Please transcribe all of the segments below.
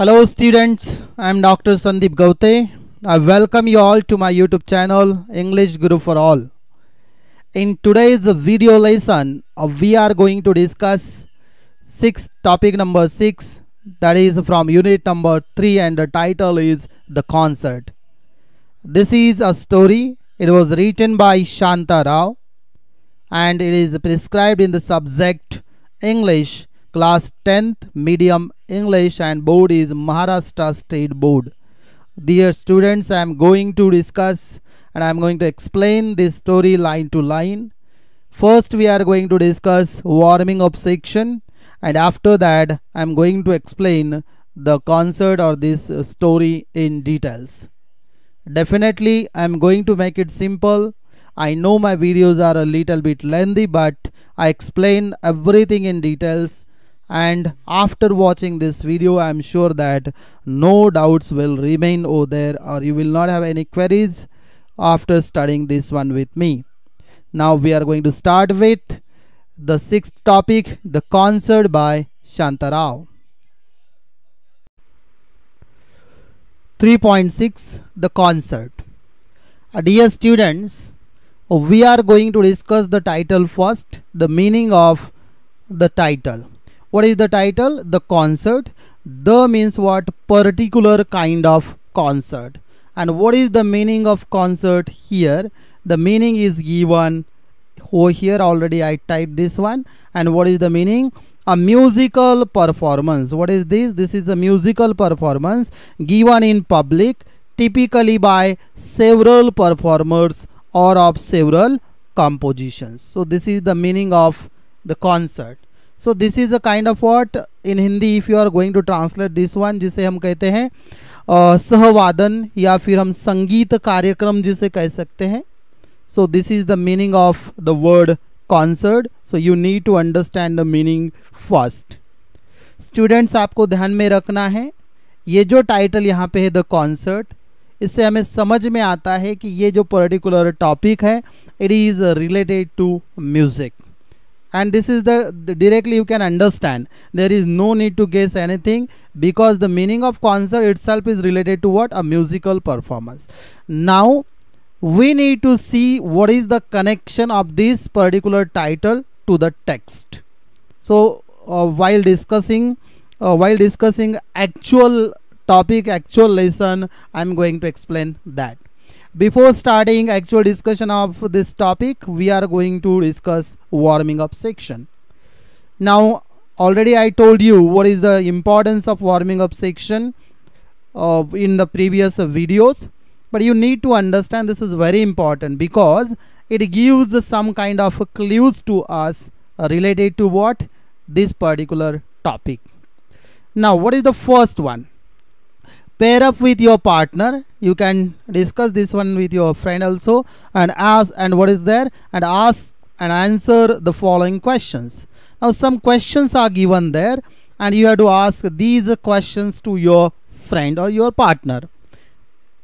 Hello students, I am Dr. Sandeep Gaute. I welcome you all to my YouTube channel English Guru for All. In today's video lesson, uh, we are going to discuss 6 topic number 6 that is from unit number 3 and the title is The Concert. This is a story. It was written by Shanta Rao and it is prescribed in the subject English Class 10th medium English and board is Maharashtra State Board. Dear students, I am going to discuss and I am going to explain this story line to line. First, we are going to discuss warming up section and after that, I am going to explain the concert or this story in details. Definitely, I am going to make it simple. I know my videos are a little bit lengthy, but I explain everything in details and after watching this video i'm sure that no doubts will remain over there or you will not have any queries after studying this one with me now we are going to start with the sixth topic the concert by shantarao 3.6 the concert uh, dear students we are going to discuss the title first the meaning of the title what is the title the concert the means what particular kind of concert and what is the meaning of concert here the meaning is given over oh, here already I typed this one and what is the meaning a musical performance what is this this is a musical performance given in public typically by several performers or of several compositions so this is the meaning of the concert so this is a kind of what in Hindi if you are going to translate this one जिसे हम कहते हैं सहवादन या फिर हम संगीत कार्यक्रम जिसे कह सकते हैं so this is the meaning of the word concert so you need to understand the meaning first students आपको ध्यान में रखना है ये जो टाइटल यहाँ पे है द कॉन्सर्ट इससे हमें समझ में आता है कि ये जो पर्टिकुलर टॉपिक है it is related to music and this is the, the, directly you can understand there is no need to guess anything because the meaning of concert itself is related to what a musical performance now we need to see what is the connection of this particular title to the text so uh, while discussing uh, while discussing actual topic actual lesson i'm going to explain that before starting actual discussion of this topic we are going to discuss warming up section now already I told you what is the importance of warming up section uh, in the previous videos but you need to understand this is very important because it gives some kind of clues to us related to what this particular topic now what is the first one pair up with your partner you can discuss this one with your friend also and ask and what is there and ask and answer the following questions now some questions are given there and you have to ask these questions to your friend or your partner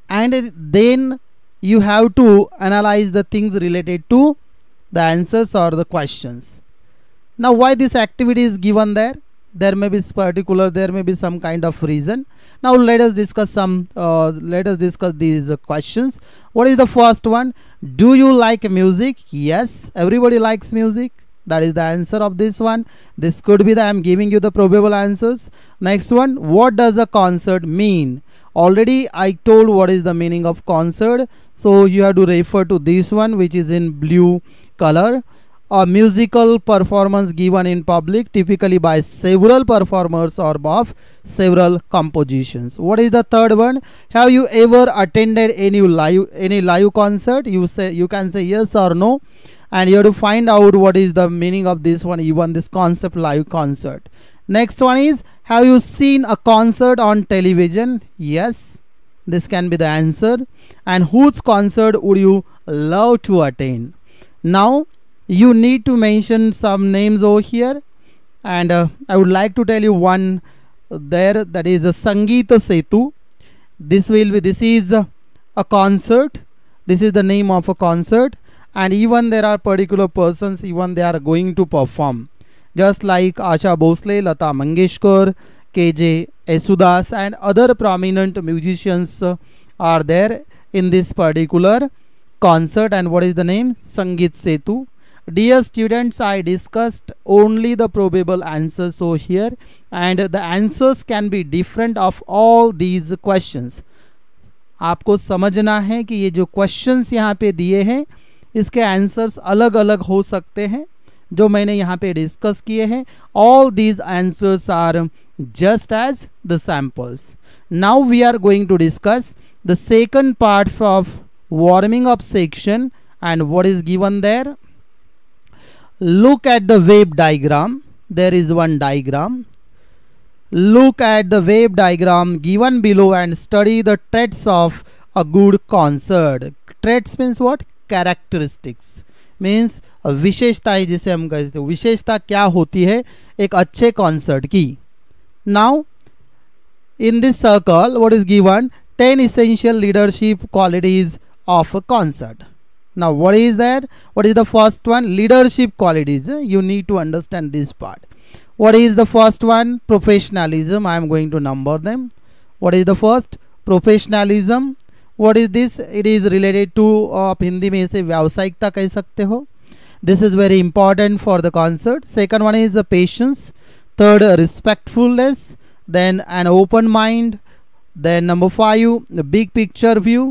and then you have to analyze the things related to the answers or the questions now why this activity is given there there may be particular there may be some kind of reason now let us discuss some uh, let us discuss these uh, questions what is the first one do you like music yes everybody likes music that is the answer of this one this could be the i'm giving you the probable answers next one what does a concert mean already i told what is the meaning of concert so you have to refer to this one which is in blue color a musical performance given in public typically by several performers or of several compositions what is the third one have you ever attended any live any live concert you say you can say yes or no and you have to find out what is the meaning of this one even this concept live concert next one is have you seen a concert on television yes this can be the answer and whose concert would you love to attend now you need to mention some names over here and uh, I would like to tell you one uh, there that is a uh, Sangeeta Setu this will be this is uh, a concert this is the name of a concert and even there are particular persons even they are going to perform just like Asha Bhosle, Lata Mangeshkar, KJ Esudas and other prominent musicians are there in this particular concert and what is the name Sangeet Setu dear students i discussed only the probable answers so here and the answers can be different of all these questions आपको समझना है कि ये जो questions यहाँ पे दिए हैं इसके आंसर्स अलग अलग हो सकते हैं जो मैंने यहाँ पे किए हैं just as the samples. Now we are going to discuss the second part of warming up section and what is given there look at the wave diagram there is one diagram look at the wave diagram given below and study the traits of a good concert traits means what characteristics means a uh, जिसे हम कहते हैं विशेषता क्या होती है एक अच्छे कॉन्सर्ट की now in this circle what is given ten essential leadership qualities of a concert now what is that what is the first one leadership qualities you need to understand this part what is the first one professionalism i am going to number them what is the first professionalism what is this it is related to आप uh, Hindi, में इसे व्यावसायिकता कह सकते हो this is very important for the concert second one is the uh, patience third uh, respectfulness then an open mind then number five the big picture view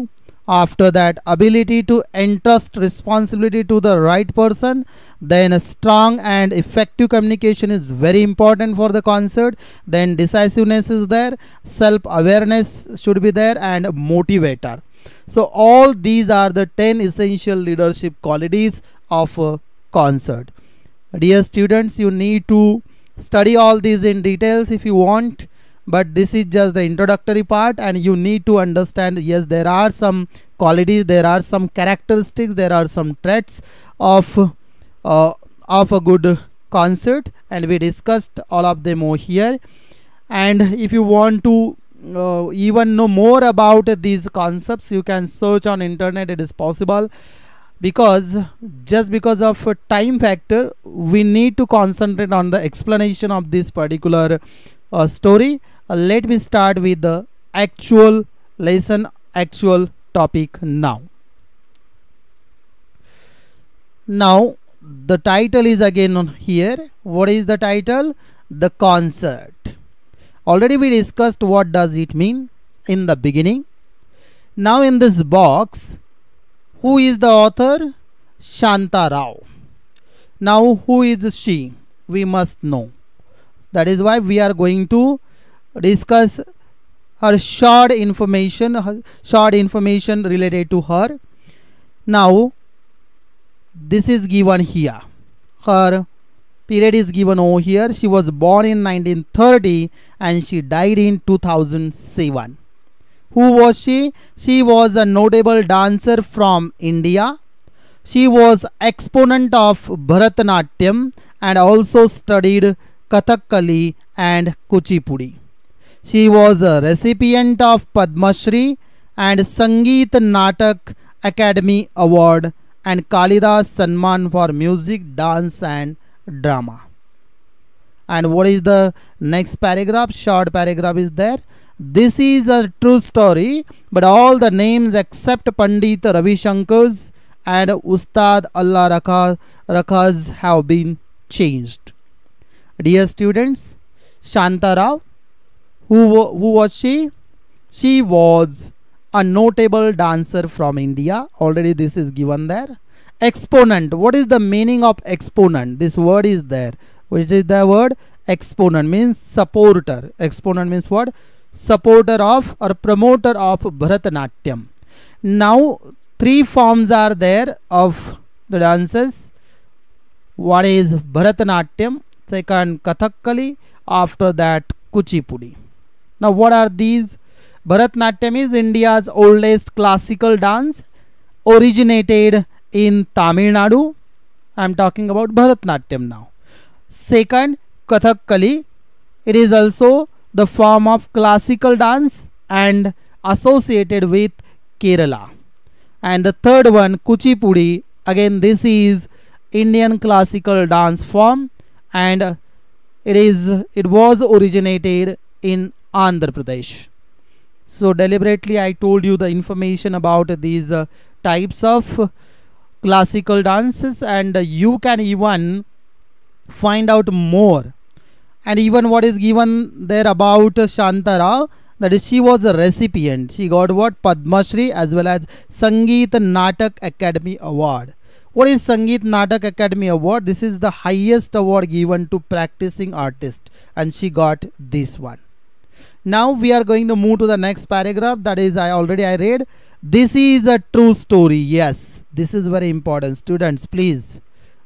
after that ability to entrust responsibility to the right person then a strong and effective communication is very important for the concert then decisiveness is there self-awareness should be there and motivator so all these are the 10 essential leadership qualities of a concert dear students you need to study all these in details if you want but this is just the introductory part and you need to understand yes there are some qualities there are some characteristics there are some traits of uh, of a good concert and we discussed all of them over here and if you want to uh, even know more about these concepts you can search on internet it is possible because just because of time factor we need to concentrate on the explanation of this particular uh, story uh, let me start with the actual lesson actual topic now now the title is again on here what is the title the concert already we discussed what does it mean in the beginning now in this box who is the author shanta rao now who is she we must know that is why we are going to discuss her short information her short information related to her now this is given here her period is given over here she was born in 1930 and she died in 2007 who was she she was a notable dancer from india she was exponent of bharatanatyam and also studied kathakali and kuchipudi she was a recipient of Padma Shri and Sangeet Natak Academy Award and Kalidas Sanman for music, dance and drama. And what is the next paragraph? Short paragraph is there. This is a true story, but all the names except Pandit Ravi Shankar's and Ustad Allah Rakha, Rakha's have been changed. Dear students, Shanta Rao, who, who was she? She was a notable dancer from India. Already this is given there. Exponent. What is the meaning of exponent? This word is there. Which is the word? Exponent means supporter. Exponent means what? Supporter of or promoter of Bharatanatyam. Now three forms are there of the dances. One is Bharatanatyam, second Kathakali, after that Kuchipudi. Now, what are these? Bharatnatyam is India's oldest classical dance, originated in Tamil Nadu. I'm talking about Bharatnatyam now. Second, Kathakali. It is also the form of classical dance and associated with Kerala. And the third one, Kuchipudi. Again, this is Indian classical dance form and it is it was originated in Andhra Pradesh. So deliberately I told you the information about these uh, types of classical dances and you can even find out more and even what is given there about Shantara that is she was a recipient she got what Padma Shri as well as Sangeet Natak Academy Award what is Sangeet Natak Academy Award this is the highest award given to practicing artist and she got this one now we are going to move to the next paragraph that is i already i read this is a true story yes this is very important students please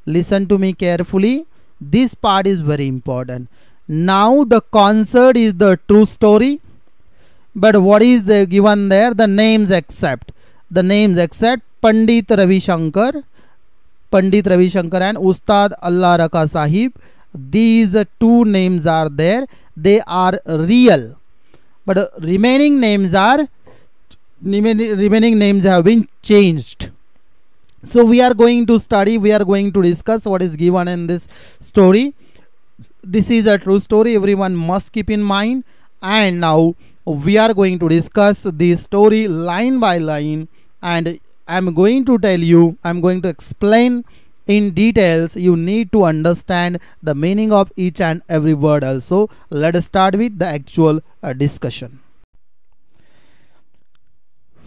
listen to me carefully this part is very important now the concert is the true story but what is the given there the names except the names except pandit ravi shankar pandit ravi shankar and ustad allah raka sahib these two names are there they are real but remaining names are remaining names have been changed so we are going to study we are going to discuss what is given in this story this is a true story everyone must keep in mind and now we are going to discuss the story line by line and i'm going to tell you i'm going to explain in details you need to understand the meaning of each and every word also let us start with the actual uh, discussion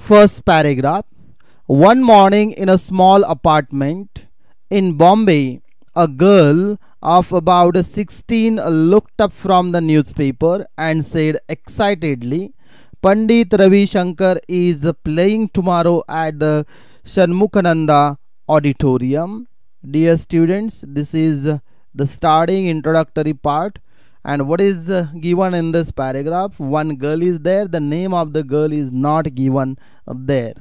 first paragraph one morning in a small apartment in bombay a girl of about 16 looked up from the newspaper and said excitedly pandit ravi shankar is playing tomorrow at the shanmukhananda auditorium dear students this is the starting introductory part and what is uh, given in this paragraph one girl is there the name of the girl is not given there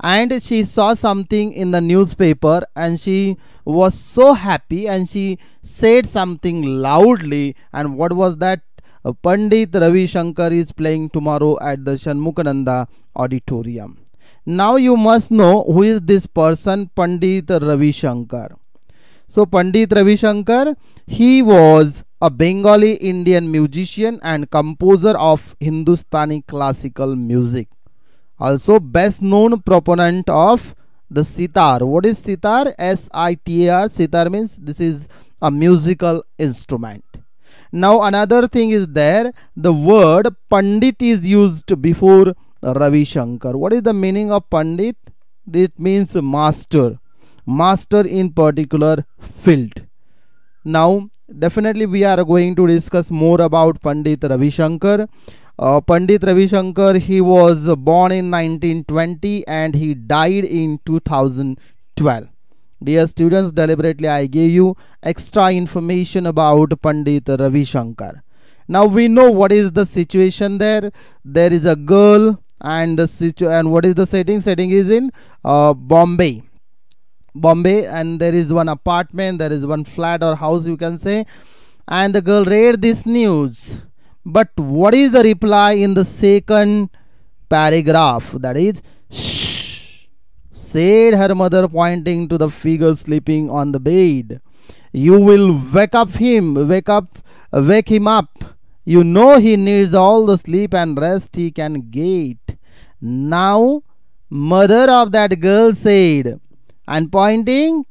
and she saw something in the newspaper and she was so happy and she said something loudly and what was that uh, pandit ravi shankar is playing tomorrow at the shanmukananda auditorium now you must know who is this person Pandit Ravi Shankar. So Pandit Ravi Shankar, he was a Bengali Indian musician and composer of Hindustani classical music. Also best known proponent of the sitar. What is sitar? S-I-T-A-R. Sitar means this is a musical instrument. Now another thing is there the word Pandit is used before Ravi Shankar. What is the meaning of Pandit? It means master, master in particular field. Now, definitely we are going to discuss more about Pandit Ravi Shankar. Uh, Pandit Ravi Shankar, he was born in 1920 and he died in 2012. Dear students, deliberately I gave you extra information about Pandit Ravi Shankar. Now we know what is the situation there. There is a girl and the situ and what is the setting setting is in uh, Bombay Bombay and there is one apartment there is one flat or house you can say and the girl read this news but what is the reply in the second paragraph that is shh said her mother pointing to the figure sleeping on the bed you will wake up him wake up wake him up you know he needs all the sleep and rest he can get. Now, mother of that girl said, and pointing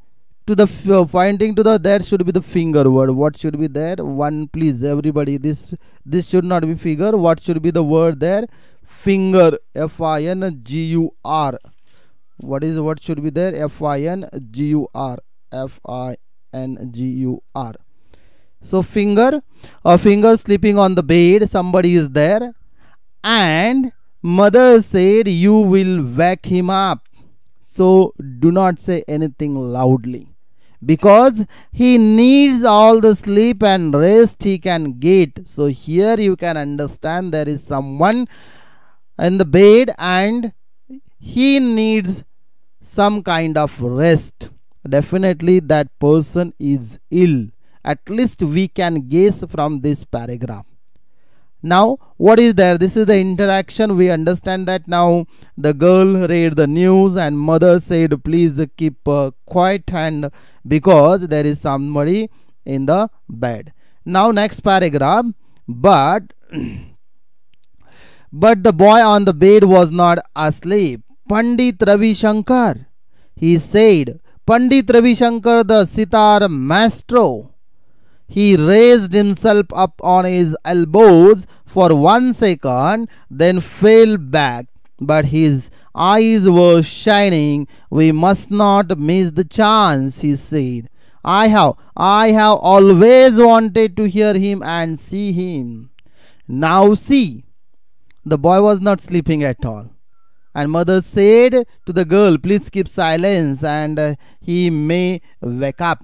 to the uh, pointing to the that should be the finger word. What should be there? One, please, everybody. This this should not be figure. What should be the word there? Finger. F I N G U R. What is what should be there? F I N G U R. F I N G U R so finger a finger sleeping on the bed somebody is there and mother said you will wake him up so do not say anything loudly because he needs all the sleep and rest he can get so here you can understand there is someone in the bed and he needs some kind of rest definitely that person is ill at least we can guess from this paragraph now what is there this is the interaction we understand that now the girl read the news and mother said please keep uh, quiet and because there is somebody in the bed now next paragraph but but the boy on the bed was not asleep pandit ravi shankar he said pandit ravi shankar the sitar maestro he raised himself up on his elbows for one second, then fell back. But his eyes were shining. We must not miss the chance, he said. I have, I have always wanted to hear him and see him. Now see. The boy was not sleeping at all. And mother said to the girl, Please keep silence and uh, he may wake up.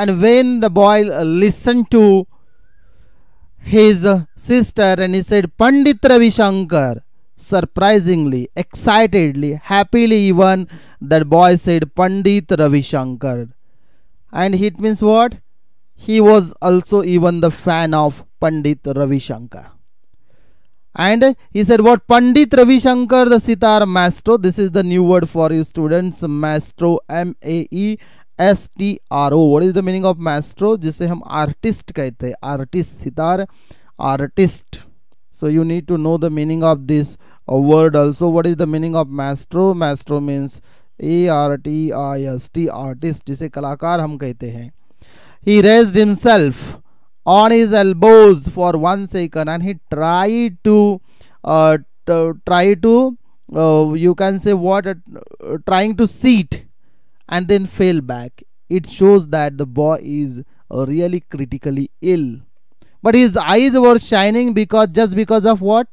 And when the boy uh, listened to his sister and he said, Pandit Ravi Shankar, surprisingly, excitedly, happily even, that boy said, Pandit Ravi Shankar. And it means what? He was also even the fan of Pandit Ravi Shankar. And he said, What Pandit Ravi Shankar, the sitar maestro. This is the new word for you, students. Maestro, M A E S T R O what is the meaning of maestro जिसे हम artist कहते हैं artist sitar artist so you need to know the meaning of this word also what is the meaning of maestro maestro means A R T I S T artist जिसे कलाकार हम कहते हैं he raises himself on his elbows for one second and he try to try to you can say what trying to sit and then fell back, it shows that the boy is uh, really critically ill. But his eyes were shining because just because of what?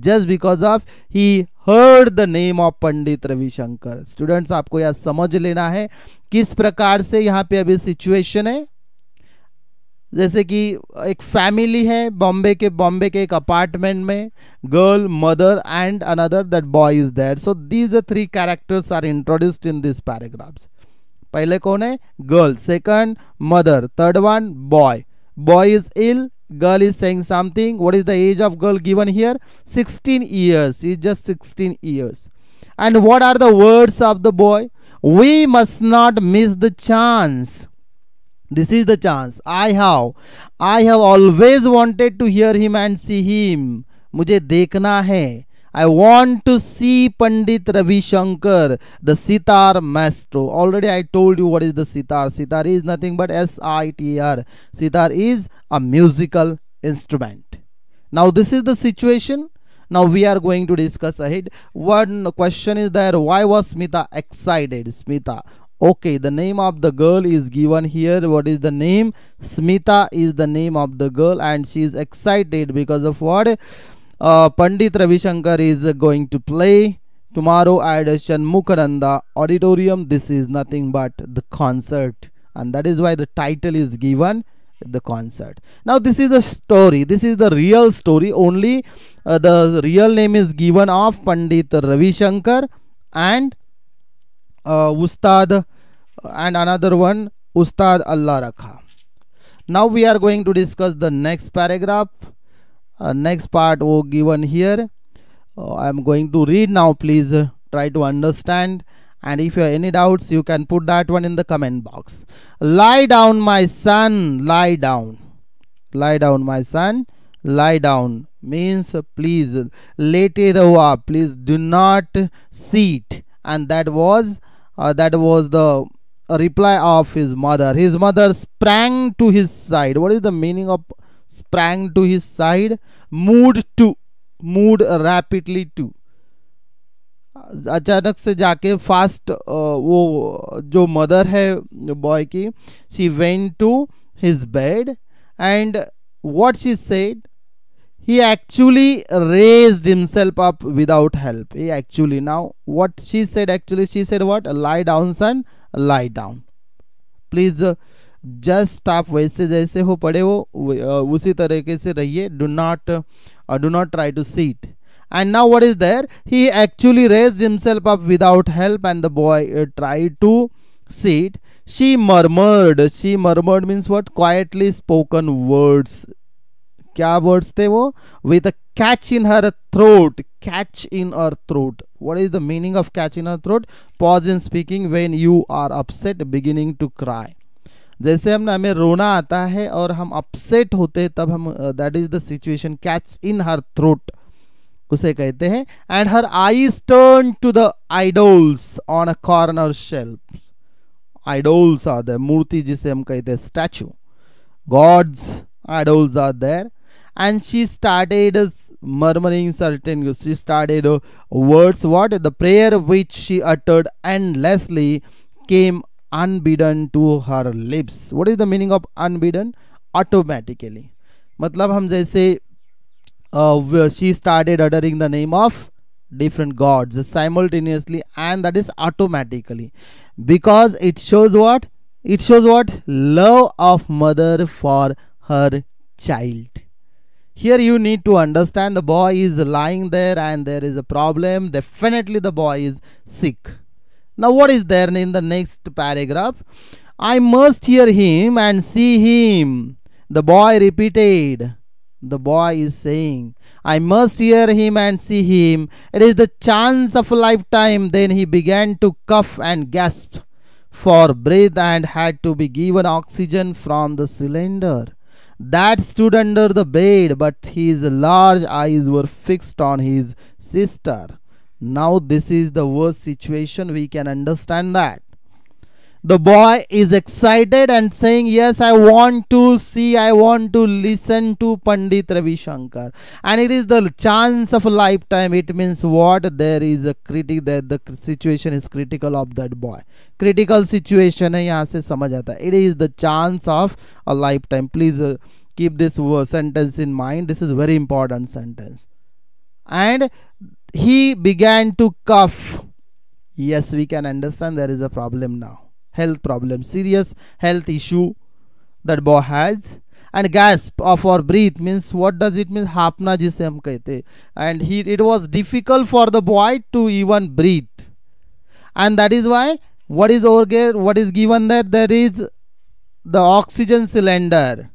Just because of he heard the name of Pandit Ravi Shankar. Students आपको यह समझ लेना है किस प्रकार से यहाँ पे अभी सिचुएशन है जैसे कि एक फैमिली है बॉम्बे के बॉम्बे के एक अपार्टमेंट में girl mother and another that boy is there so these three characters are introduced in this paragraphs पहले कौन है girl second mother third boy. Boy boy is girl is saying something what is the age of girl given here 16 years is just 16 years and what are the words of the boy we must not miss the chance this is the chance i have i have always wanted to hear him and see him मुझे देखना है I want to see Pandit Ravi Shankar, the sitar maestro. Already I told you what is the sitar. Sitar is nothing but S-I-T-R. Sitar is a musical instrument. Now this is the situation. Now we are going to discuss ahead. One question is there. Why was Smita excited? Smita. Okay, the name of the girl is given here. What is the name? Smita is the name of the girl and she is excited because of what? Uh, Pandit Ravishankar is uh, going to play tomorrow at Shanmukaranda Auditorium. This is nothing but the concert, and that is why the title is given the concert. Now, this is a story, this is the real story. Only uh, the real name is given of Pandit Ravishankar and uh, Ustad, uh, and another one Ustad Allah Rakha. Now, we are going to discuss the next paragraph uh, next part oh given here uh, i'm going to read now please try to understand and if you have any doubts you can put that one in the comment box lie down my son lie down lie down my son lie down means please lete raho please do not sit and that was uh, that was the reply of his mother his mother sprang to his side what is the meaning of sprang to his side, moved to, moved rapidly to. अचानक से जाके fast वो जो mother है boy की she went to his bed and what she said he actually raised himself up without help he actually now what she said actually she said what lie down son lie down please uh, just आप वैसे जैसे हो पड़े हो उसी तरीके से रहिए do not do not try to sit and now what is there he actually raised himself up without help and the boy uh, tried to sit she murmured she murmured means what quietly spoken words क्या words थे वो with a catch in her throat catch in her throat what is the meaning of catch in her throat pause in speaking when you are upset beginning to cry जैसे हम हमें रोना आता है और हम अपसेट होते हैं तब हम that is the situation catch in her throat उसे कहते हैं and her eyes turn to the idols on a corner shelf idols are there मूर्ति जिसे हम कहते हैं statue gods idols are there and she started murmuring certain she started words what the prayer which she uttered endlessly came Unbidden to her lips. What is the meaning of unbidden? Automatically. Automatically मतलब हम जैसे uh, she started uttering the name of different gods simultaneously and that is automatically because it shows what it shows what love of mother for her child here you need to understand the boy is lying there and there is a problem definitely the boy is sick now what is there in the next paragraph? I must hear him and see him. The boy repeated. The boy is saying, I must hear him and see him. It is the chance of a lifetime. Then he began to cough and gasp for breath and had to be given oxygen from the cylinder. That stood under the bed, but his large eyes were fixed on his sister. Now this is the worst situation we can understand that. The boy is excited and saying, Yes, I want to see, I want to listen to Pandit Ravi Shankar. And it is the chance of a lifetime. It means what? There is a critic that the situation is critical of that boy. Critical situation hai yahan se It is the chance of a lifetime. Please uh, keep this sentence in mind. This is very important sentence. And he began to cough yes we can understand there is a problem now health problem serious health issue that boy has and gasp of or breathe means what does it mean hapna jise hum kehte and he it was difficult for the boy to even breathe and that is why what is over what is given there there is the oxygen cylinder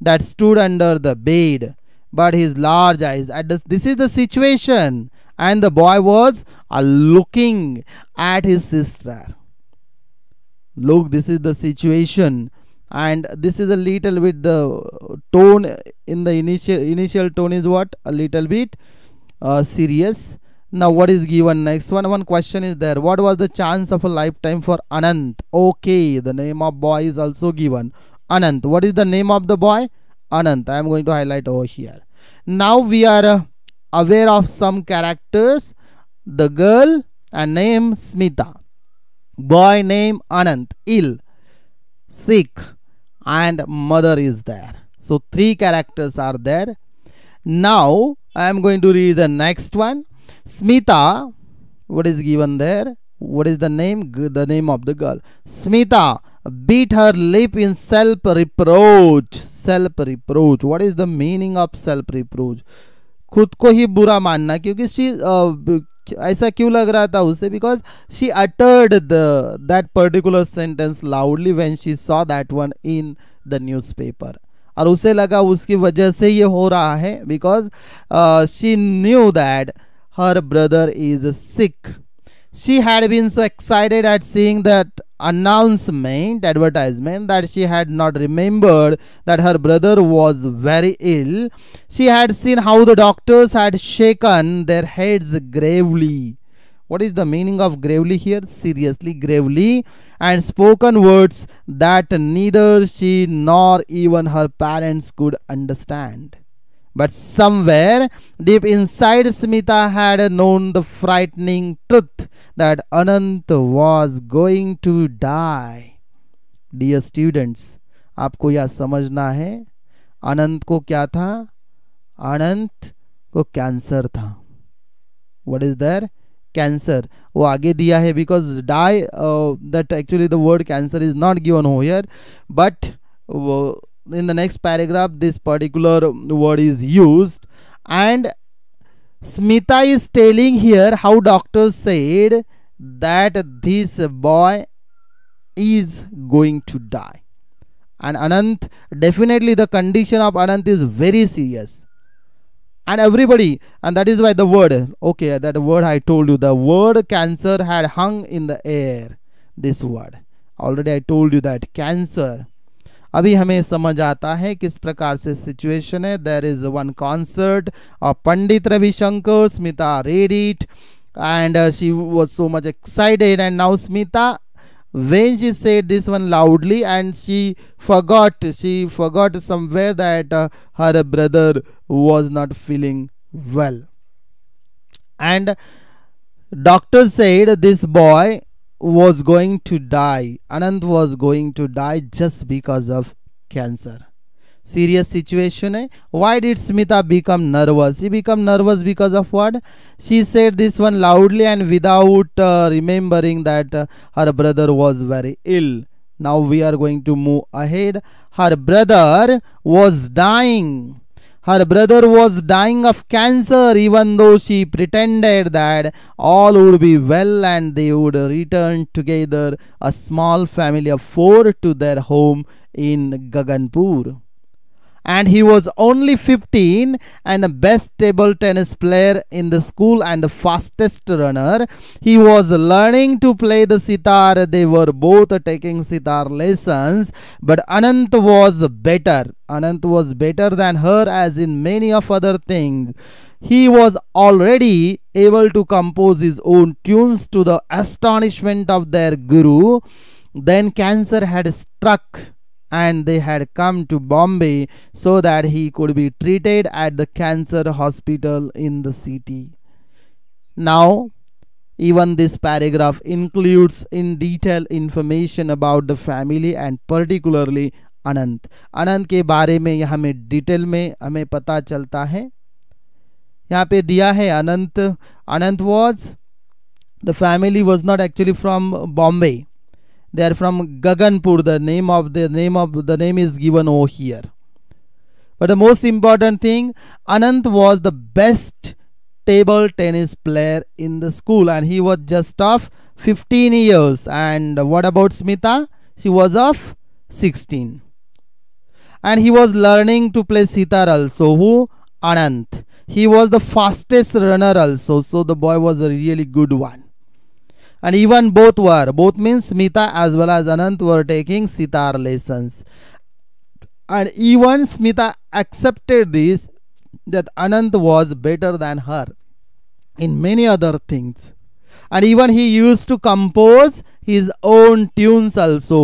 that stood under the bed but his large eyes. This is the situation. And the boy was uh, looking at his sister. Look, this is the situation. And this is a little bit the tone in the initial initial tone is what? A little bit uh, serious. Now what is given next one? One question is there. What was the chance of a lifetime for Anant? Okay, the name of boy is also given. Anant. What is the name of the boy? Anant. I am going to highlight over here. Now we are uh, aware of some characters. The girl and name Smita. Boy name Anant. Ill. Sick. And mother is there. So three characters are there. Now I am going to read the next one. Smita. What is given there? What is the name? The name of the girl. Smita beat her lip in self reproach self reproach what is the meaning of self reproach खुद को ही बुरा मानना क्योंकि she uh, ऐसा क्यों लग रहा था उसे because she uttered the that particular sentence loudly when she saw that one in the newspaper और उसे लगा उसकी वजह से ये हो रहा है because she knew that her brother is sick she had been so excited at seeing that announcement advertisement that she had not remembered that her brother was very ill she had seen how the doctors had shaken their heads gravely what is the meaning of gravely here seriously gravely and spoken words that neither she nor even her parents could understand But somewhere deep inside, Smita had known the frightening truth that Anant was going to die. Dear students, आपको यह समझना है अनंत को क्या था अनंत को cancer था what is there cancer वो आगे दिया है because die that actually the word cancer is not given हो होयर but in the next paragraph this particular word is used and smita is telling here how doctors said that this boy is going to die and anant definitely the condition of anant is very serious and everybody and that is why the word okay that word i told you the word cancer had hung in the air this word already i told you that cancer अभी हमें समझ आता है किस प्रकार से situation है there is one concert of Pandit Ravishankar Smita read it and she was so much excited and now Smita when she said this one loudly and she forgot she forgot somewhere that uh, her brother was not feeling well and doctor said this boy was going to die. Anand was going to die just because of cancer. Serious situation. Eh? Why did Smita become nervous? She become nervous because of what? She said this one loudly and without uh, remembering that uh, her brother was very ill. Now we are going to move ahead. Her brother was dying her brother was dying of cancer even though she pretended that all would be well and they would return together a small family of four to their home in Gaganpur and he was only 15 and the best table tennis player in the school and the fastest runner. He was learning to play the sitar. They were both taking sitar lessons, but Anant was better. Anant was better than her as in many of other things. He was already able to compose his own tunes to the astonishment of their guru. Then cancer had struck and they had come to Bombay so that he could be treated at the cancer hospital in the city. Now, even this paragraph includes in detail information about the family and particularly Anant. Anant ke baare mein yahan mein detail mein हमें pata chalta hai. Yahan pe diya hai Anant. Anant was the family was not actually from Bombay. They are from Gaganpur. The name of the name of the name is given over here. But the most important thing, Anant was the best table tennis player in the school, and he was just of 15 years. And what about Smita? She was of 16. And he was learning to play sitar also. Who? Anant. He was the fastest runner also. So the boy was a really good one and even both were both means smita as well as anant were taking sitar lessons and even smita accepted this that anant was better than her in many other things and even he used to compose his own tunes also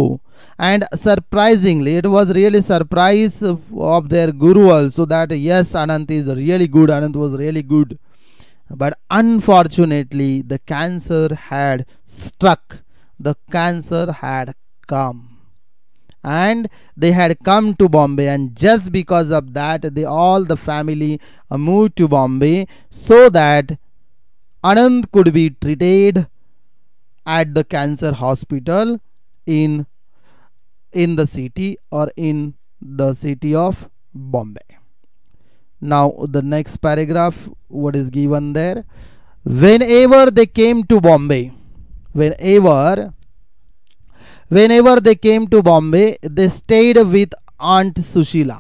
and surprisingly it was really surprise of, their guru also that yes anant is really good anant was really good but unfortunately the cancer had struck the cancer had come and they had come to bombay and just because of that they all the family uh, moved to bombay so that anand could be treated at the cancer hospital in in the city or in the city of bombay now the next paragraph what is given there whenever they came to bombay whenever whenever they came to bombay they stayed with aunt sushila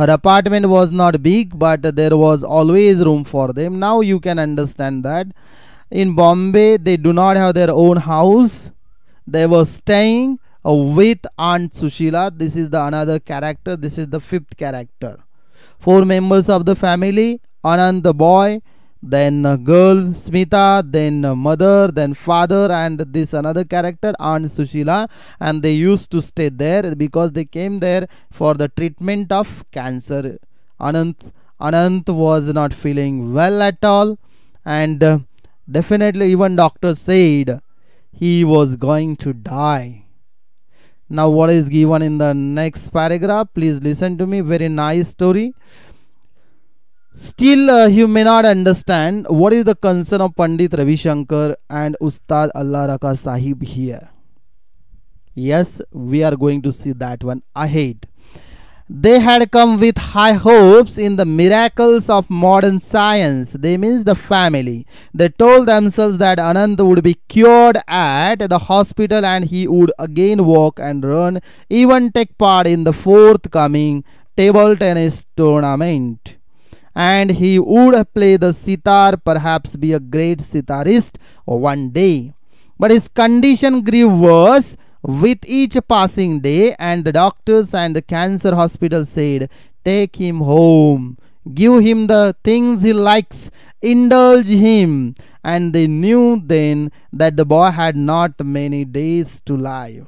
her apartment was not big but there was always room for them now you can understand that in bombay they do not have their own house they were staying with aunt sushila this is the another character this is the fifth character four members of the family Anand the boy then a uh, girl Smita then uh, mother then father and this another character Aunt Sushila and they used to stay there because they came there for the treatment of cancer Anant Anant was not feeling well at all and uh, definitely even doctor said he was going to die now what is given in the next paragraph please listen to me very nice story still uh, you may not understand what is the concern of pandit ravi shankar and ustad allah raka sahib here yes we are going to see that one ahead they had come with high hopes in the miracles of modern science. They means the family. They told themselves that Anand would be cured at the hospital and he would again walk and run, even take part in the forthcoming table tennis tournament and he would play the sitar, perhaps be a great sitarist one day. But his condition grew worse with each passing day, and the doctors and the cancer hospital said, Take him home, give him the things he likes, indulge him. And they knew then that the boy had not many days to live.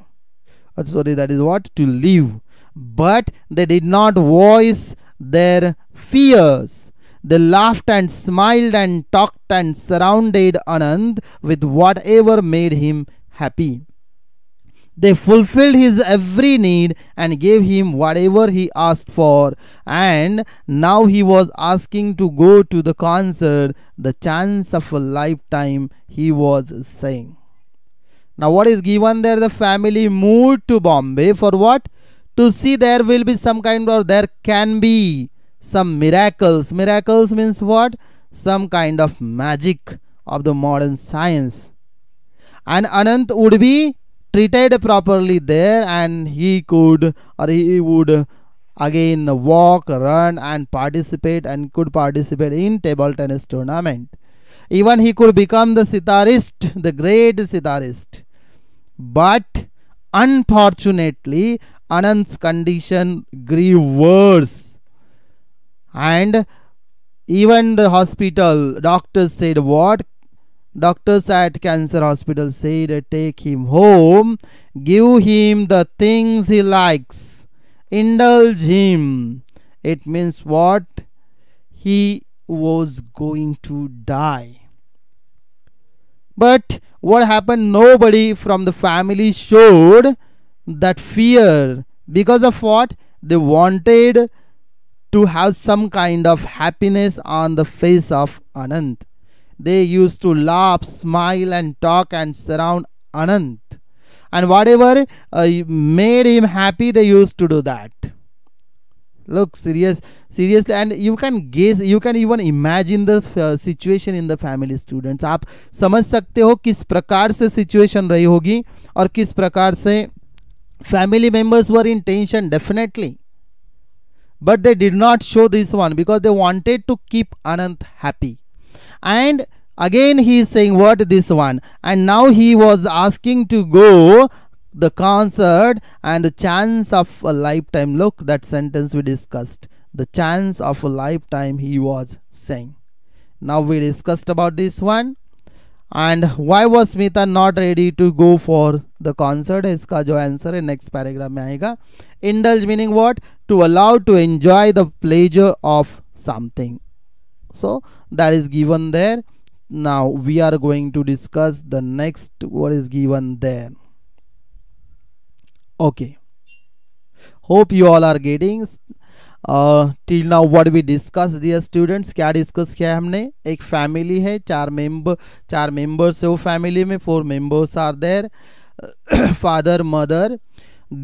Oh, sorry, that is what? To live. But they did not voice their fears. They laughed and smiled and talked and surrounded Anand with whatever made him happy. They fulfilled his every need and gave him whatever he asked for. And now he was asking to go to the concert, the chance of a lifetime, he was saying. Now, what is given there? The family moved to Bombay for what? To see there will be some kind of, there can be some miracles. Miracles means what? Some kind of magic of the modern science. And Anant would be treated properly there and he could or he would again walk run and participate and could participate in table tennis tournament even he could become the sitarist the great sitarist but unfortunately anand's condition grew worse and even the hospital doctors said what Doctors at cancer hospital said take him home, give him the things he likes, indulge him. It means what? He was going to die. But what happened? Nobody from the family showed that fear. Because of what? They wanted to have some kind of happiness on the face of Anand. They used to laugh, smile, and talk and surround Anant. And whatever uh, made him happy, they used to do that. Look, serious, seriously, and you can guess, you can even imagine the uh, situation in the family students. आप समझ सकते हो किस प्रकार से situation रही होगी और किस प्रकार से family members were in tension definitely. But they did not show this one because they wanted to keep Anant happy and again he is saying what this one and now he was asking to go the concert and the chance of a lifetime look that sentence we discussed the chance of a lifetime he was saying now we discussed about this one and why was smita not ready to go for the concert iska jo answer hai next paragraph mein aayega indulge meaning what to allow to enjoy the pleasure of something so that is given there now we are going to discuss the next what is given there okay hope you all are getting uh, till now what we we dear students kya discuss kiya humne ek family hai char member char members members है वो family में four members are father mother uh,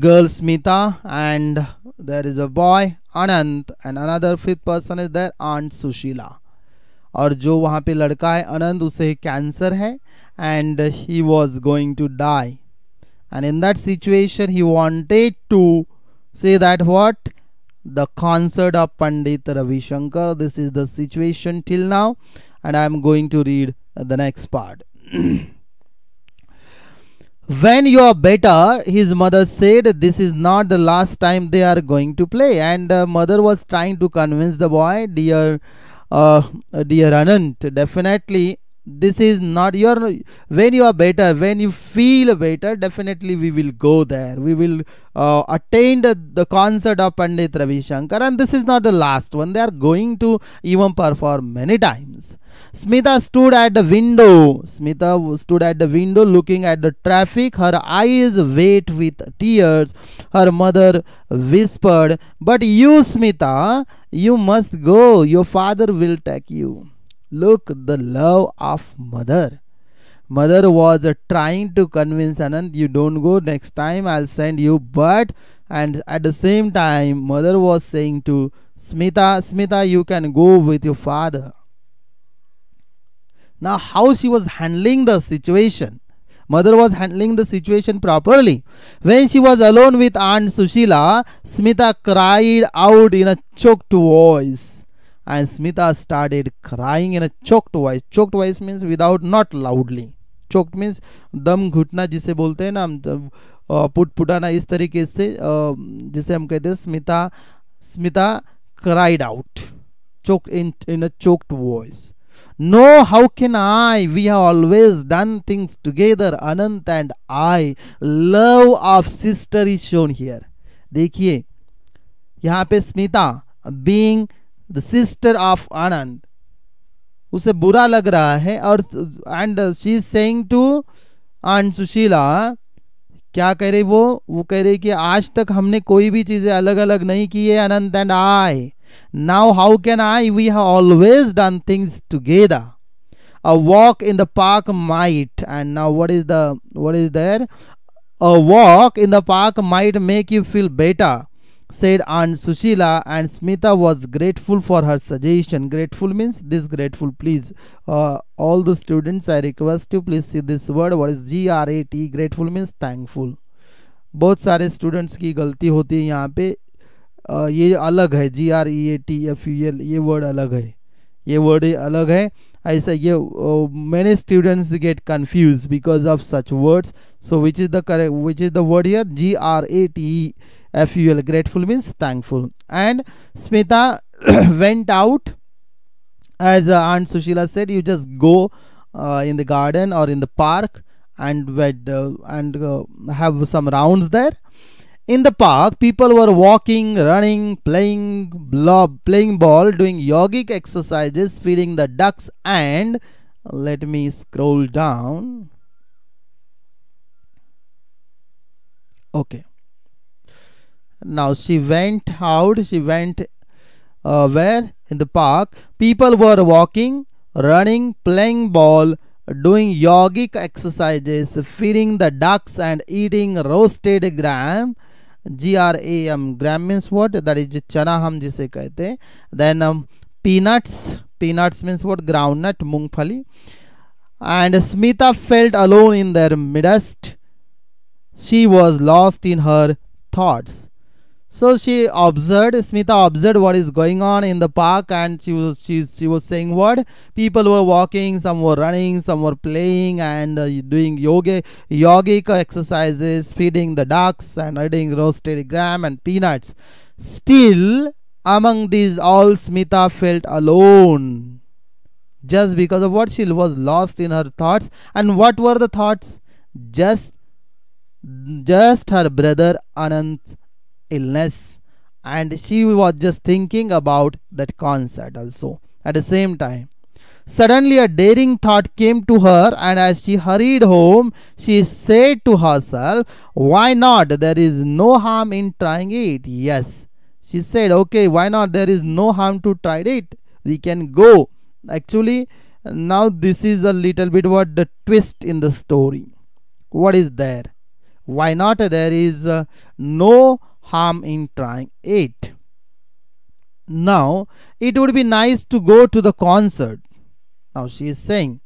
girl Smita and there is a boy Anant and another fifth person is there Aunt Sushila और जो वहाँ पे लड़का है अनंत उसे कैंसर है and he was going to die and in that situation he wanted to say that what the concert of Pandit Ravishankar this is the situation till now and I am going to read the next part when you are better, his mother said this is not the last time they are going to play and uh, mother was trying to convince the boy dear uh, dear anant definitely this is not your when you are better when you feel better definitely we will go there we will uh, attain the, the concert of pandit ravi shankar and this is not the last one they are going to even perform many times smita stood at the window smita stood at the window looking at the traffic her eyes wet with tears her mother whispered but you smita you must go your father will take you Look, the love of mother. Mother was uh, trying to convince Anand, you don't go next time, I'll send you. But, and at the same time, mother was saying to Smita, Smita, you can go with your father. Now, how she was handling the situation? Mother was handling the situation properly. When she was alone with Aunt Sushila, Smita cried out in a choked voice. and Smita started crying in a choked voice. Choked voice means without, not loudly. Choked means dam ghutna jise bolte hai na hum put putana is tarike se jise hum kehte hai smita smita cried out choked in, in a choked voice no how can i we have always done things together anant and i love of sister is shown here dekhiye yahan pe smita being uh, the sister of Anand उसे बुरा लग रहा है और and she is saying to aunt Sushila क्या कह रही वो वो कह रही कि आज तक हमने कोई भी चीज़ें अलग अलग नहीं की है Anant and I now how can I we have always done things together a walk in the park might and now what is the what is there a walk in the park might make you feel better said Aunt Sushila and Smita was grateful for her suggestion. Grateful means this grateful please. Uh, all the students I request you please see this word what is G-R-A-T grateful means thankful. बहुत सारे students की गलती होती है यहाँ पे आ, ये अलग है G R E A T F U L ये वर्ड अलग है ये वर्ड अलग है ऐसा ये many students get confuse because of such words so which is the correct which is the word here G R A T E F U L grateful means thankful and smita went out as uh, aunt sushila said you just go uh, in the garden or in the park and wed, uh, and uh, have some rounds there in the park people were walking running playing blob playing ball doing yogic exercises feeding the ducks and let me scroll down okay now she went out she went uh, where in the park people were walking running playing ball doing yogic exercises feeding the ducks and eating roasted gram gram gram means what that is chana hum jise kehte then um, peanuts peanuts means what groundnut mungfali and smita felt alone in their midst she was lost in her thoughts so she observed, Smita observed what is going on in the park and she was, she, she was saying what? People were walking, some were running, some were playing and uh, doing yoga, yogic exercises, feeding the ducks and eating roasted gram and peanuts. Still, among these all, Smita felt alone. Just because of what she was lost in her thoughts. And what were the thoughts? Just, just her brother Anant illness and she was just thinking about that concert also at the same time suddenly a daring thought came to her and as she hurried home she said to herself why not there is no harm in trying it yes she said okay why not there is no harm to try it we can go actually now this is a little bit what the twist in the story what is there why not there is uh, no harm in trying it. Now, it would be nice to go to the concert. Now she is saying,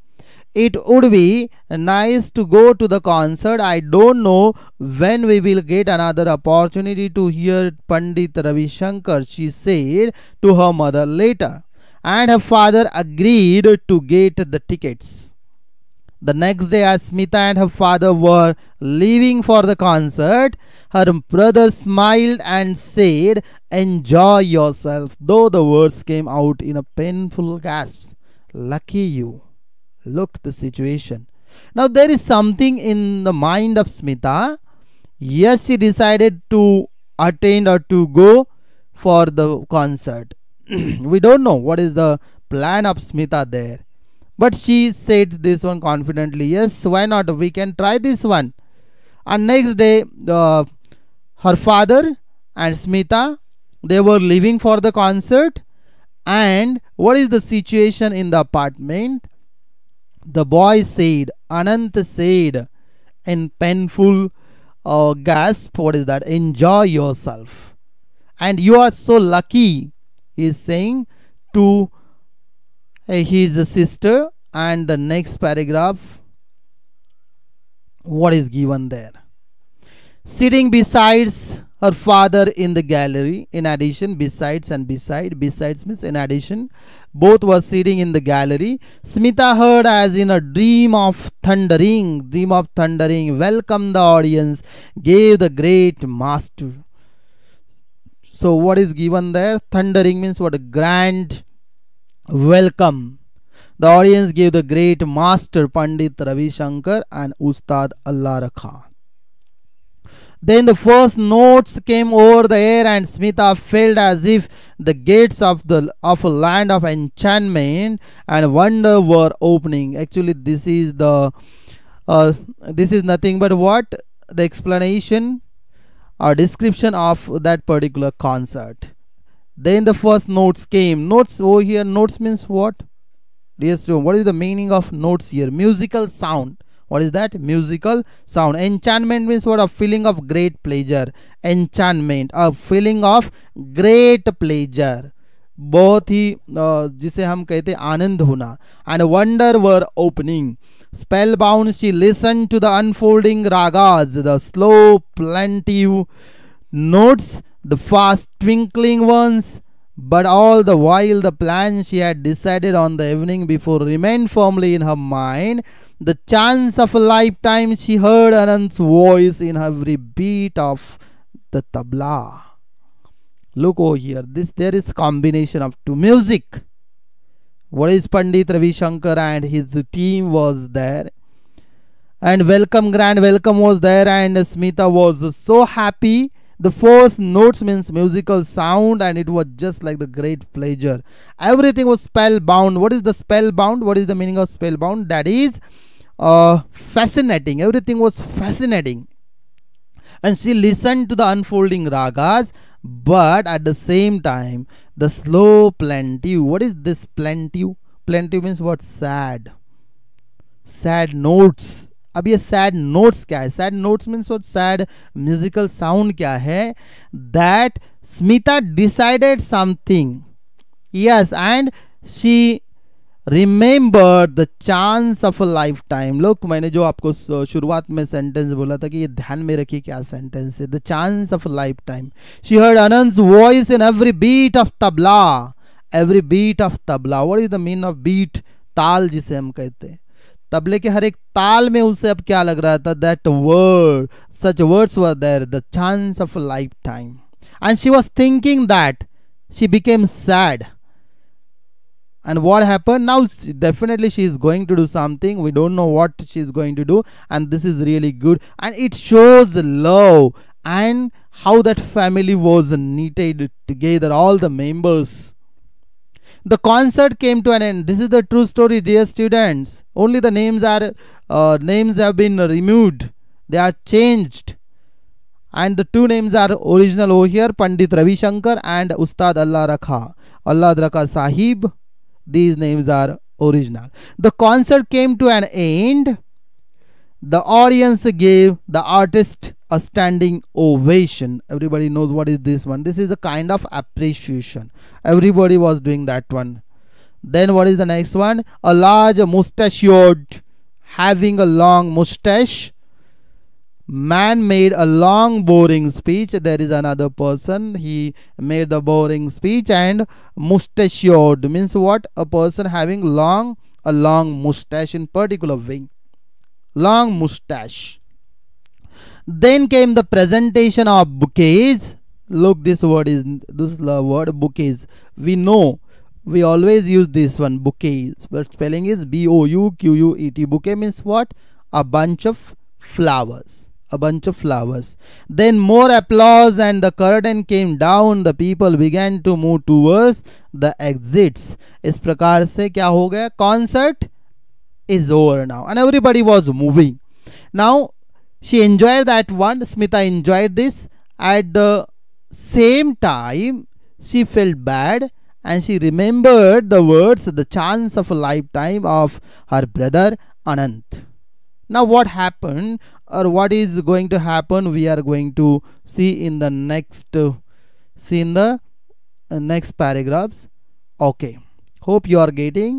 it would be nice to go to the concert. I don't know when we will get another opportunity to hear Pandit Ravi Shankar, she said to her mother later. And her father agreed to get the tickets. The next day, as Smita and her father were leaving for the concert, her brother smiled and said, Enjoy yourself, though the words came out in a painful gasp. Lucky you. Look the situation. Now, there is something in the mind of Smita. Yes, she decided to attend or to go for the concert. we don't know what is the plan of Smita there but she said this one confidently. Yes, why not? We can try this one. And next day, the her father and Smita, they were leaving for the concert. And what is the situation in the apartment? The boy said, Anant said, in painful uh, gasp, what is that? Enjoy yourself. And you are so lucky, he is saying to his sister and the next paragraph what is given there sitting besides her father in the gallery in addition besides and beside besides means in addition both were sitting in the gallery smita heard as in a dream of thundering dream of thundering Welcome the audience gave the great master so what is given there thundering means what a grand welcome. The audience gave the great master Pandit Ravi Shankar and Ustad Allah Rakha. Then the first notes came over the air, and Smita felt as if the gates of the of a land of enchantment and wonder were opening. Actually, this is the uh, this is nothing but what the explanation or description of that particular concert. Then the first notes came. Notes over oh, here. Notes means what? Dear student, what is the meaning of notes here? Musical sound. What is that? Musical sound. Enchantment means what? A feeling of great pleasure. Enchantment. A feeling of great pleasure. बहुत ही जिसे हम कहते आनंद होना and wonder were opening spellbound she listen to the unfolding ragas the slow plaintive notes the fast twinkling ones. But all the while, the plan she had decided on the evening before remained firmly in her mind. The chance of a lifetime, she heard Anand's voice in every beat of the tabla. Look over here. This there is combination of two music. What is Pandit Ravi Shankar and his team was there, and welcome grand welcome was there, and Smita was so happy the first notes means musical sound and it was just like the great pleasure everything was spellbound what is the spellbound what is the meaning of spellbound that is uh, fascinating everything was fascinating and she listened to the unfolding ragas but at the same time the slow plaintive what is this plaintive plaintive means what sad sad notes अब ये sad notes क्या है sad notes means और sad musical sound क्या है that Smita decided something yes and she remember the chance of a lifetime लोग मैंने जो आपको शुरुआत में सेंटेंस बोला था कि ये ध्यान में रखिए क्या सेंटेंस है the chance of a lifetime she heard Anant's voice in every beat of tabla every beat of tabla what is the mean of beat ताल जिसे हम कहते हैं तबले के हर एक ताल में उसे अब क्या लग रहा था that word such words were there the chance of life time and she was thinking that she became sad and what happened now definitely she is going to do something we don't know what she is going to do and this is really good and it shows love and how that family was knitted together all the members the concert came to an end this is the true story dear students only the names are uh, names have been removed they are changed and the two names are original over here pandit ravi shankar and ustad allah rakha allah rakha sahib these names are original the concert came to an end the audience gave the artist a standing ovation everybody knows what is this one this is a kind of appreciation everybody was doing that one then what is the next one a large mustachioed having a long mustache man made a long boring speech there is another person he made the boring speech and mustachioed means what a person having long a long mustache in particular wing long mustache then came the presentation of bouquets. Look, this word is this word bouquets. We know we always use this one bouquets, but spelling is B O U Q U E T. Bouquet means what? A bunch of flowers a bunch of flowers. Then more applause and the curtain came down. The people began to move towards the exits. Is prakar se kya हो Concert is over now and everybody was moving. Now she enjoyed that one smita enjoyed this at the same time she felt bad and she remembered the words the chance of a lifetime of her brother anant now what happened or what is going to happen we are going to see in the next see in the uh, next paragraphs okay hope you are getting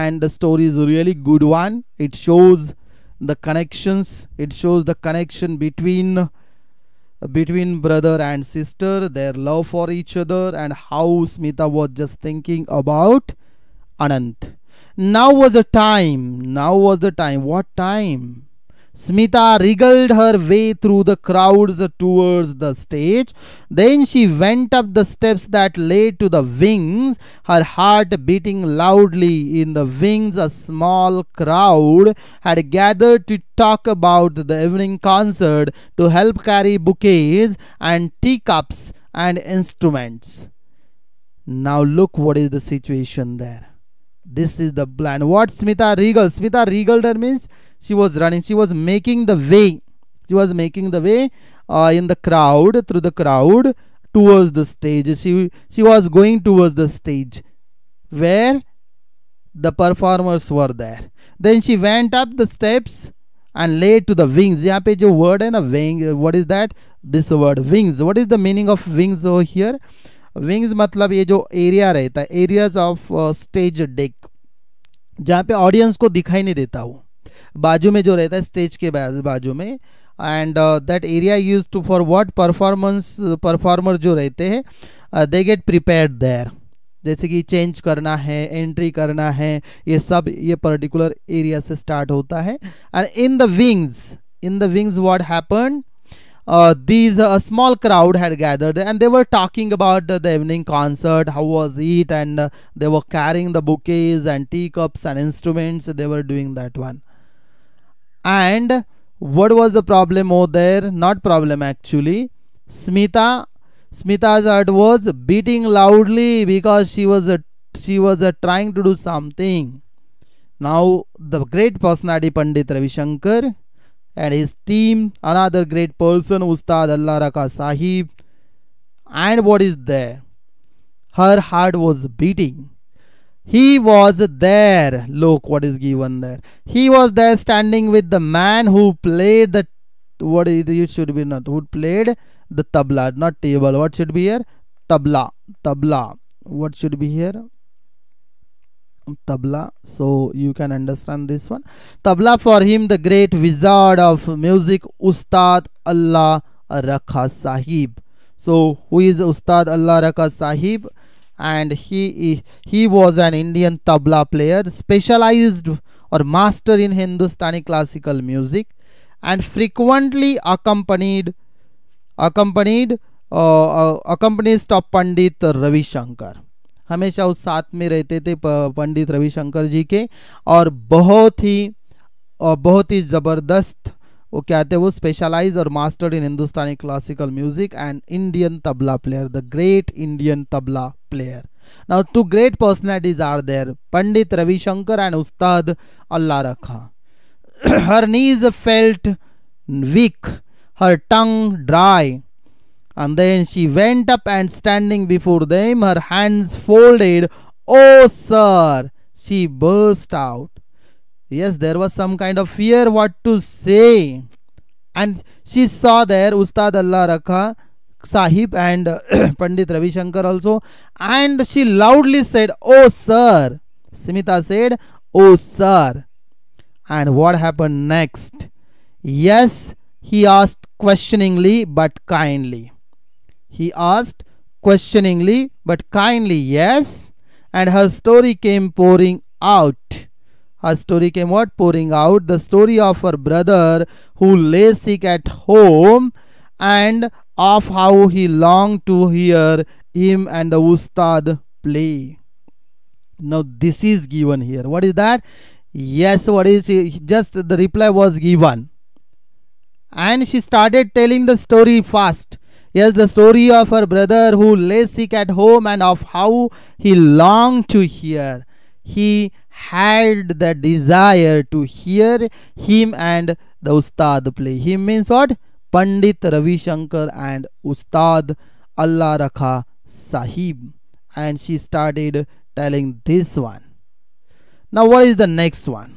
and the story is really good one it shows the connections it shows the connection between between brother and sister their love for each other and how smita was just thinking about anant now was the time now was the time what time Smita wriggled her way through the crowds towards the stage. Then she went up the steps that led to the wings, her heart beating loudly. In the wings, a small crowd had gathered to talk about the evening concert to help carry bouquets and teacups and instruments. Now, look what is the situation there. This is the plan. What Smita wriggled? Smita wriggled means she was running she was making the way she was making the way uh, in the crowd through the crowd towards the stage she she was going towards the stage where the performers were there then she went up the steps and laid to the wings यहाँ पे जो word है ना wing what is that this word wings what is the meaning of wings over here wings मतलब ये जो area रहता है areas of uh, stage deck जहाँ पे audience को दिखाई नहीं देता वो बाजू में जो रहता है स्टेज के बाजू में and that area use to for what performance performer जो रहते हैं दे गेट प्रिपेयर्ड देयर जैसे कि चेंज करना है एंट्री करना है ये सब ये पर्टिकुलर एरिया से स्टार्ट होता है and in the wings in the wings what happen these a small crowd had gathered and they were talking about the evening concert how was it and they were carrying the bouquets and tea cups and instruments they were doing that one and what was the problem over there not problem actually smita smita's heart was beating loudly because she was a, she was a, uh, trying to do something now the great personality pandit ravi shankar and his team another great person ustad allah sahib and what is there her heart was beating he was there look what is given there he was there standing with the man who played the what is it should be not who played the tabla not table what should be here tabla tabla what should be here tabla so you can understand this one tabla for him the great wizard of music ustad allah rakha sahib so who is ustad allah rakha sahib and he he was an Indian tabla player specialized or master in Hindustani classical music and frequently accompanied accompanied uh, to pandit ravi shankar hamesha us Ravishankar mein rehte the pandit ravi shankar ji ke aur bahut hi बहुत bahut hi zabardast uh, वो क्या थे वो specialise और mastered in Hindustani classical music and Indian tabla player the great Indian tabla player now to great personalities are there Pandit Ravishankar and उस्ताद अल्लाह रखा हर नीज felt week her tongue dry and then she went up and standing before them her hands folded oh sir she burst out yes there was some kind of fear what to say and she saw there ustad allah rakha sahib and pandit ravi shankar also and she loudly said oh sir Simita said oh sir and what happened next yes he asked questioningly but kindly he asked questioningly but kindly yes and her story came pouring out her story came what? Pouring out the story of her brother who lay sick at home and of how he longed to hear him and the Ustad play. Now, this is given here. What is that? Yes, what is she? Just the reply was given. And she started telling the story fast. Yes, the story of her brother who lay sick at home and of how he longed to hear he had the desire to hear him and the Ustad play. Him means what? Pandit Ravi Shankar and Ustad Allah Rakha Sahib. And she started telling this one. Now, what is the next one?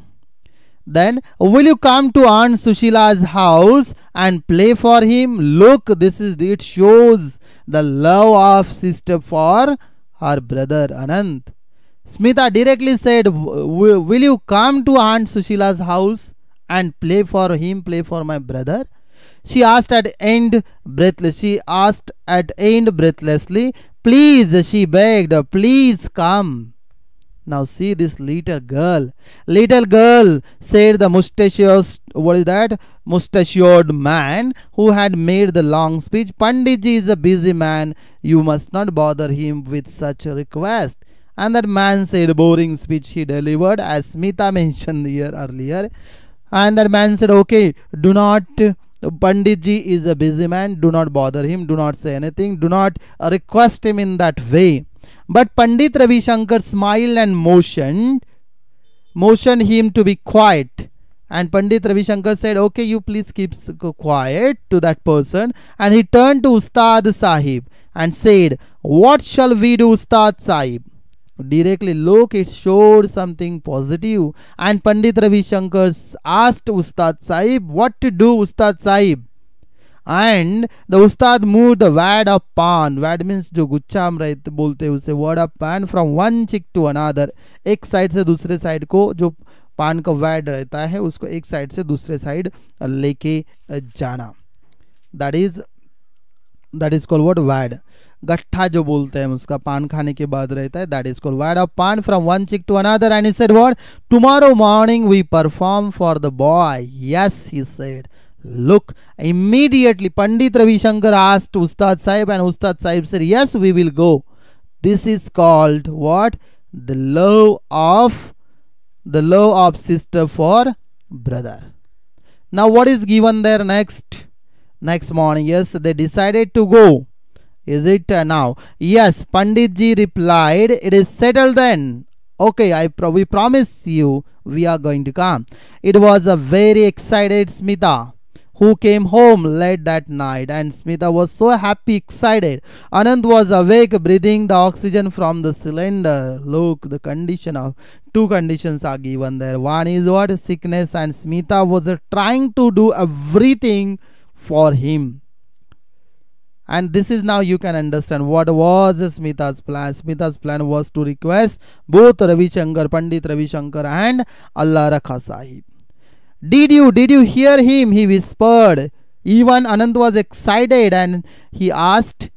Then, will you come to Aunt Sushila's house and play for him? Look, this is it shows the love of sister for her brother Anant. Smita directly said, Will you come to Aunt Sushila's house and play for him, play for my brother? She asked at end breathlessly. She asked at end breathlessly, Please, she begged, please come. Now see this little girl. Little girl, said the mustachios, what is that? Mustachioed man who had made the long speech. Panditji is a busy man. You must not bother him with such a request. And that man said boring speech he delivered, as Smita mentioned here earlier. And that man said, okay, do not. Panditji is a busy man. Do not bother him. Do not say anything. Do not request him in that way. But Pandit Ravi Shankar smiled and motioned, motioned him to be quiet. And Pandit Ravi Shankar said, Okay, you please keep quiet to that person. And he turned to Ustad Sahib and said, What shall we do, Ustad Sahib? directly look it showed something positive and pandit ravi shankar asked ustad sahib what to do ustad sahib and the Ustad move the wad of paan wad means जो गुच्छा हम रहते बोलते हैं उसे word of paan from one cheek to another एक side से दूसरे साइड को जो पान का वैड रहता है उसको एक साइड से दूसरे साइड लेके जाना that is that is called what wad गट्ठा जो बोलते हैं उसका पान खाने के बाद रहता है that is called वैड of paan from one cheek to another and said what tomorrow morning we perform for the boy yes he said look immediately Pandit Ravishankar asked उस्ताद साहेब एंड उस्ताद साहेब sir yes we will go this is called what the love of the love of sister for brother now what is given there next next morning yes they decided to go is it uh, now yes panditji replied it is settled then okay i pro we promise you we are going to come it was a very excited smita who came home late that night and smita was so happy excited anand was awake breathing the oxygen from the cylinder look the condition of two conditions are given there one is what sickness and smita was uh, trying to do everything for him. And this is now you can understand what was Smita's plan. Smita's plan was to request both Ravi Shankar, Pandit Ravi Shankar and Allah Rakha Sahib. Did you, did you hear him? He whispered. Even Anand was excited and he asked,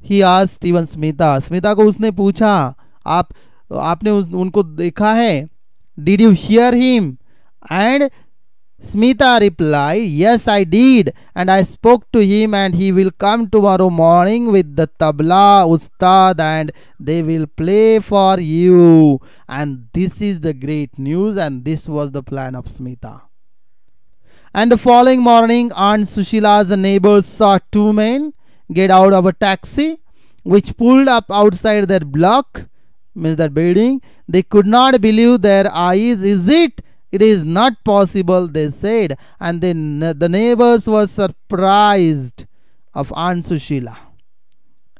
he asked even Smita. Smita ko usne पूछा, aap, aapne उस, उनको देखा है? Did you hear him? And Smita replied, Yes, I did, and I spoke to him, and he will come tomorrow morning with the tabla, ustad, and they will play for you. And this is the great news, and this was the plan of Smita. And the following morning, Aunt Sushila's neighbors saw two men get out of a taxi which pulled up outside their block, means that building. They could not believe their eyes. Is it it is not possible, they said, and then the neighbors were surprised of Aunt Sushila.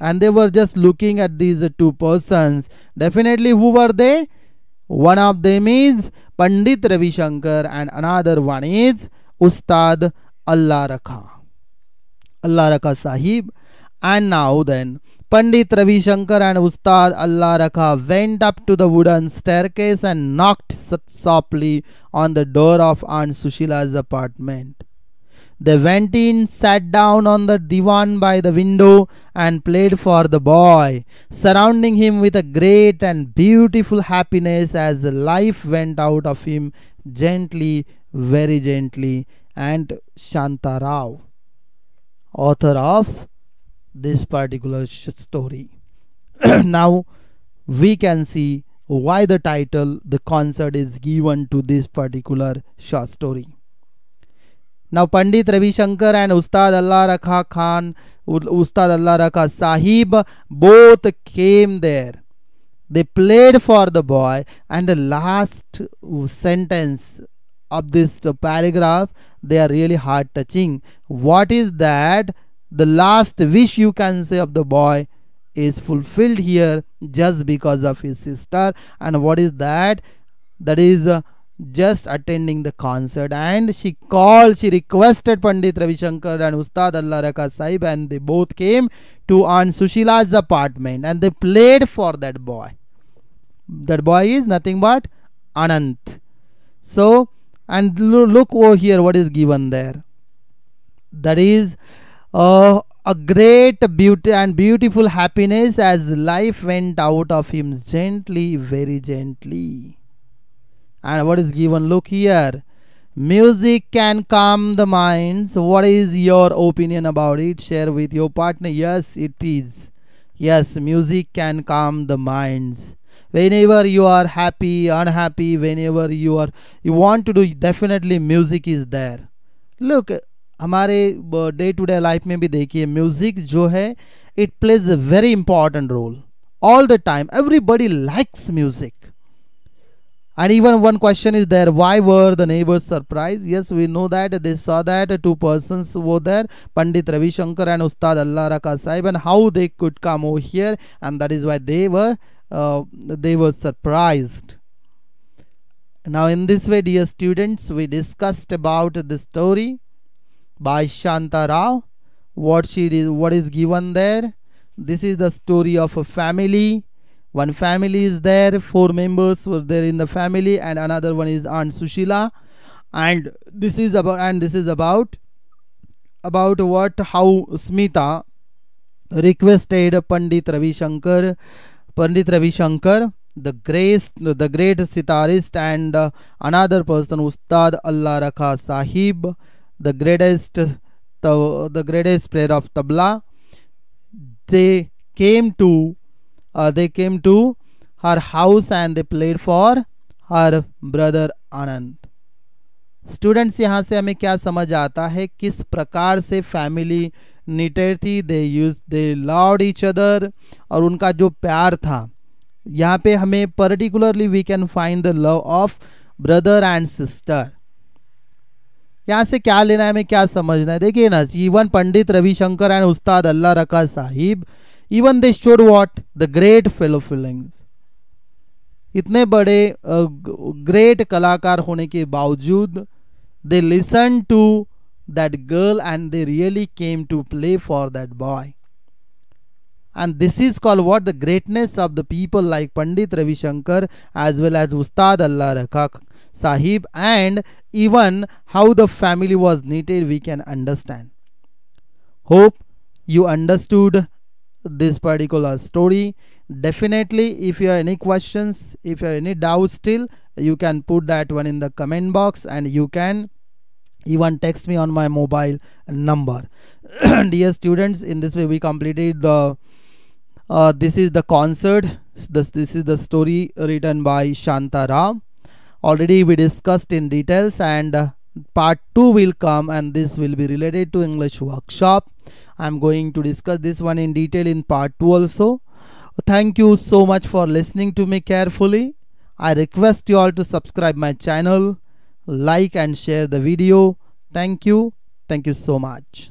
And they were just looking at these two persons. Definitely, who were they? One of them is Pandit Ravi Shankar, and another one is Ustad Allah Rakha. Allah Rakha Sahib. And now then, Pandit Ravi Shankar and Ustad Allah Rakha went up to the wooden staircase and knocked softly on the door of Aunt Sushila's apartment. They went in, sat down on the divan by the window, and played for the boy, surrounding him with a great and beautiful happiness as life went out of him gently, very gently. And Shantarao, author of this particular story. now we can see why the title the concert is given to this particular short story. Now Pandit Ravi Shankar and Ustad Allah Rakha Khan, Ustad Allah Rakha Sahib both came there. They played for the boy and the last sentence of this paragraph they are really heart touching. What is that? the last wish you can say of the boy is fulfilled here just because of his sister and what is that that is uh, just attending the concert and she called she requested pandit ravi shankar and ustad allah sahib and they both came to aunt sushila's apartment and they played for that boy that boy is nothing but anant so and look over here what is given there that is uh, a great beauty and beautiful happiness as life went out of him gently, very gently. And what is given? Look here. Music can calm the minds. What is your opinion about it? Share with your partner. Yes, it is. Yes, music can calm the minds whenever you are happy unhappy whenever you are you want to do definitely music is there look हमारे day to day life में भी देखिए music जो है it plays a very important role all the time everybody likes music and even one question is there why were the neighbours surprise yes we know that they saw that to person वो देर पंडित Ravishankar and उस्ताद अल्लाह रका Sahib and how they could come O here and that is why they were they were surprise Now, in this way, dear students, we discussed about the story. by Shanta Rao. What she is, what is given there? This is the story of a family. One family is there, four members were there in the family, and another one is Aunt Sushila. And this is about and this is about about what how Smita requested Pandit Ravi Shankar, Pandit Ravi Shankar, the grace, the great sitarist, and uh, another person Ustad Allah Rakha Sahib the greatest the the greatest player of tabla they came to uh, they came to her house and they played for her brother anand students यहाँ से हमें क्या समझ आता है किस प्रकार से फैमिली निटेड थी they use they loved each other और उनका जो प्यार था यहाँ पे हमें particularly we can find the love of brother and sister यहाँ से क्या लेना है हमें क्या समझना है देखिए ना इवन पंडित रविशंकर एंड उस्ताद अल्लाह रका Sahib even they should what the great fellow feelings इतने बड़े ग्रेट uh, कलाकार होने के बावजूद they listen to that girl and they really came to play for that boy and this is called what the greatness of the people like Pandit Ravi Shankar as well as Ustad Allah Rakha Sahib and even how the family was knitted we can understand. Hope you understood this particular story. Definitely if you have any questions, if you have any doubts still you can put that one in the comment box and you can even text me on my mobile number. Dear students in this way we completed the uh, this is the concert this, this is the story written by Shanta Ram already we discussed in details and uh, part 2 will come and this will be related to English workshop I'm going to discuss this one in detail in part 2 also thank you so much for listening to me carefully I request you all to subscribe my channel like and share the video thank you thank you so much